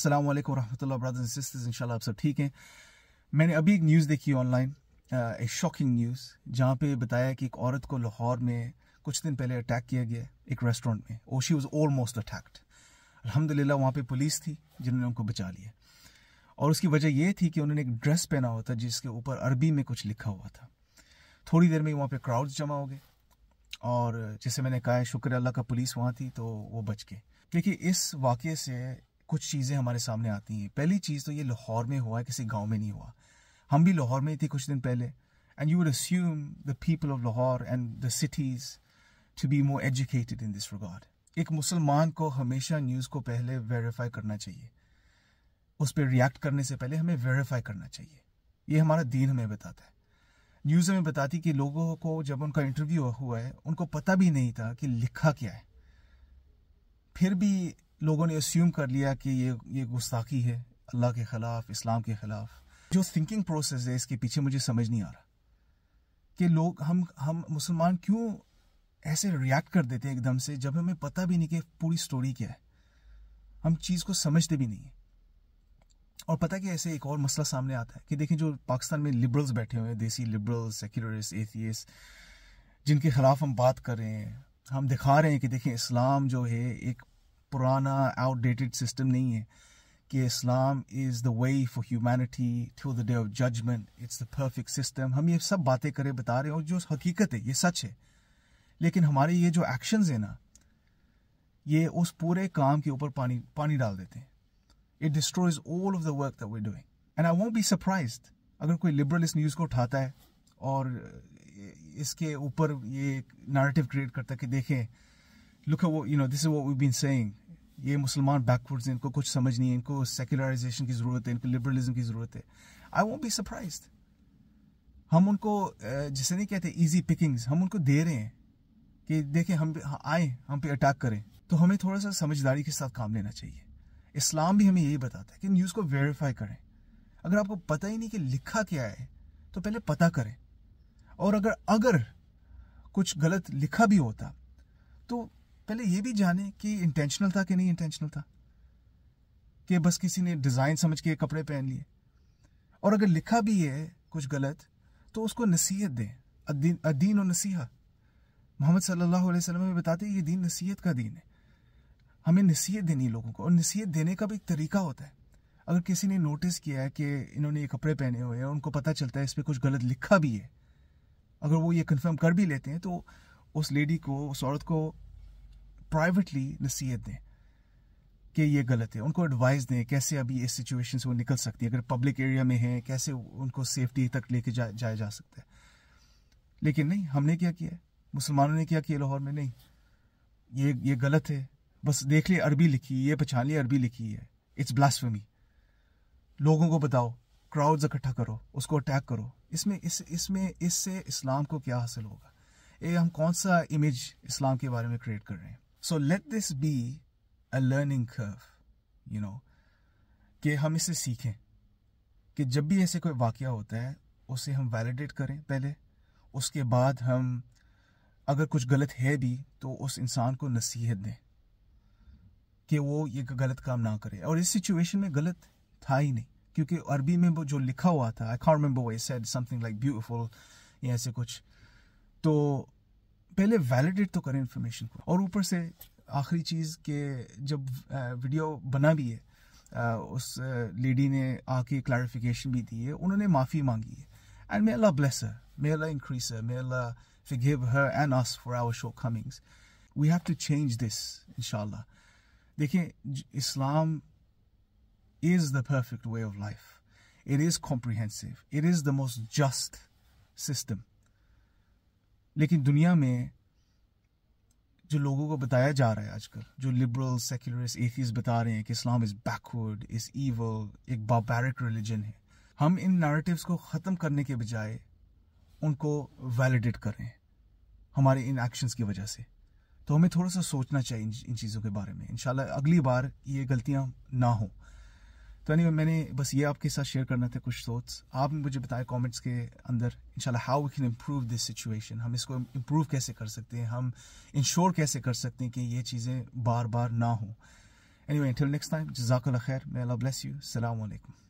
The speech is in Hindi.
अस्सलाम वालेकुम रहमतुल्लाह ब्रदर्स एंड सिस्टर्स इंशाल्लाह आप सब ठीक हैं मैंने अभी एक न्यूज़ देखी ऑनलाइन एक शॉकिंग न्यूज़ जहाँ पे बताया कि एक औरत को लाहौर में कुछ दिन पहले अटैक किया गया एक रेस्टोरेंट में और शी वॉज ऑलमोस्ट अटैक्ड अलहमदिल्ला वहाँ पर पुलिस थी जिन्होंने उनको बचा लिया और उसकी वजह यह थी कि उन्होंने एक ड्रेस पहना हुआ था जिसके ऊपर अरबी में कुछ लिखा हुआ था थोड़ी देर में वहाँ पर क्राउड्स जमा हो गए और जैसे मैंने कहा है शुक्र अल्लाह का पुलिस वहाँ थी तो वो बच गए देखिए इस वाक़े से कुछ चीज़ें हमारे सामने आती हैं पहली चीज़ तो ये लाहौर में हुआ है किसी गाँव में नहीं हुआ हम भी लाहौर में थे कुछ दिन पहले and you would assume the people of Lahore and the cities to be more educated in this एक मुसलमान को हमेशा न्यूज़ को पहले वेरीफाई करना चाहिए उस पर रिएक्ट करने से पहले हमें वेरीफाई करना चाहिए ये हमारा दीन हमें बताता है न्यूज़ हमें बताती कि लोगों को जब उनका इंटरव्यू हुआ है उनको पता भी नहीं था कि लिखा क्या है फिर भी लोगों ने अस्यूम कर लिया कि ये ये गुस्ताखी है अल्लाह के ख़िलाफ़ इस्लाम के ख़िलाफ़ जो थिंकिंग प्रोसेस है इसके पीछे मुझे समझ नहीं आ रहा कि लोग हम हम मुसलमान क्यों ऐसे रिएक्ट कर देते हैं एकदम से जब हमें पता भी नहीं कि पूरी स्टोरी क्या है हम चीज़ को समझते भी नहीं और पता कि ऐसे एक और मसला सामने आता है कि देखें जो पाकिस्तान में लिबरल्स बैठे हुए हैं देसी लिबरल्स सेक्युलरिस्ट एथियस जिनके खिलाफ हम बात कर रहे हैं हम दिखा रहे हैं कि देखें इस्लाम जो है एक पुराना आउटडेटेड सिस्टम नहीं है कि Islam is the way for humanity to the day of judgement it's the perfect system हम ये सब बातें करें बता रहे और जो हकीकत है ये सच है लेकिन हमारे ये जो एक्शंस हैं ना ये उस पूरे काम के ऊपर पानी पानी डाल देते हैं it destroys all of the work that we doing and I won't be surprise अगर कोई लिबरल इस न्यूज़ को उठाता है और इसके ऊपर ये नारेटिव क्रिएट करता है कि देखें लुक वो you know this is what we been saying ये मुसलमान बैकवर्ड्स हैं इनको कुछ समझ नहीं है इनको सेकुलराइजेशन की ज़रूरत है इनको लिबरलिज्म की ज़रूरत है आई वोंट बी सरप्राइज हम उनको जैसे नहीं कहते ईजी पिकिंग्स हम उनको दे रहे हैं कि देखें हम हाँ, आए हम पे अटैक करें तो हमें थोड़ा सा समझदारी के साथ काम लेना चाहिए इस्लाम भी हमें यही बताता है कि न्यूज़ को वेरीफाई करें अगर आपको पता ही नहीं कि लिखा क्या है तो पहले पता करें और अगर अगर कुछ गलत लिखा भी होता तो पहले ये भी जाने कि इंटेंशनल था कि नहीं इंटेंशनल था कि बस किसी ने डिज़ाइन समझ के कपड़े पहन लिए और अगर लिखा भी है कुछ गलत तो उसको नसीहत दें अदीन और नसीहा मोहम्मद सल्लल्लाहु अलैहि वसल्लम में बताते ये दीन नसीहत का दीन है हमें नसीहत देनी है लोगों को और नसीहत देने का भी एक तरीका होता है अगर किसी ने नोटिस किया है कि इन्होंने ये कपड़े पहने हुए हैं उनको पता चलता है इस पर कुछ गलत लिखा भी है अगर वो ये कन्फर्म कर भी लेते हैं तो उस लेडी को उस औरत को प्राइवेटली नसीहत दें कि ये गलत है उनको एडवाइस दें कैसे अभी इस सिचुएशन से वो निकल सकती है अगर पब्लिक एरिया में है कैसे उनको सेफ्टी तक लेके जा, जाया जा सकता है लेकिन नहीं हमने क्या किया मुसलमानों ने क्या किया लाहौर में नहीं ये ये गलत है बस देख ली अरबी लिखी ये पहचान ली अरबी लिखी है इट्स ब्लास्फेमी लोगों को बताओ क्राउड्स इकट्ठा करो उसको अटैक करो इसमें इस इसमें इससे इस्लाम को क्या हासिल होगा ये हम कौन सा इमेज इस्लाम के बारे में क्रिएट कर रहे हैं so let this be a learning curve you know कि हम इसे सीखें कि जब भी ऐसे कोई वाक्य होता है उसे हम वैलिडेट करें पहले उसके बाद हम अगर कुछ गलत है भी तो उस इंसान को नसीहत दें कि वो ये गलत काम ना करे और इस सिचुएशन में गलत था ही नहीं क्योंकि अरबी में वो जो लिखा हुआ था आई कॉन्ट रिमेंबर वो सेड समथिंग लाइक ब्यूटीफुल या ऐसे कुछ तो पहले वैलिडेट तो करें इन्फॉर्मेशन को और ऊपर से आखिरी चीज़ के जब वीडियो बना भी है उस लेडी ने आके क्लैरिफिकेशन भी दी है उन्होंने माफ़ी मांगी है and may Allah bless her may Allah increase her may Allah forgive her and us for our shortcomings. We have to change this, inshallah. देखिए Islam is the perfect way of life. It is comprehensive. It is the most just system. लेकिन दुनिया में जो लोगों को बताया जा रहा है आजकल जो लिबरल सेक्युलरिस्ट एथीज बता रहे हैं कि Islam is backward is evil एक बाबैरिक रिलीजन है हम इन नैरेटिव्स को ख़त्म करने के बजाय उनको वैलिडेट करें हमारे इन एक्शंस की वजह से तो हमें थोड़ा सा सोचना चाहिए इन चीज़ों के बारे में इन अगली बार ये गलतियाँ ना हों तो anyway, मैंने बस ये आपके साथ शेयर करना था कुछ थॉट्स आप मुझे बताएं कमेंट्स के अंदर इंशाल्लाह how we can improve this situation हम इसको इम्प्रूव कैसे कर सकते हैं हम इंश्योर कैसे कर सकते हैं कि ये चीज़ें बार बार ना हों anyway till next time जजाकल खैर मे अल्लाह ब्लेस यू सलामकुम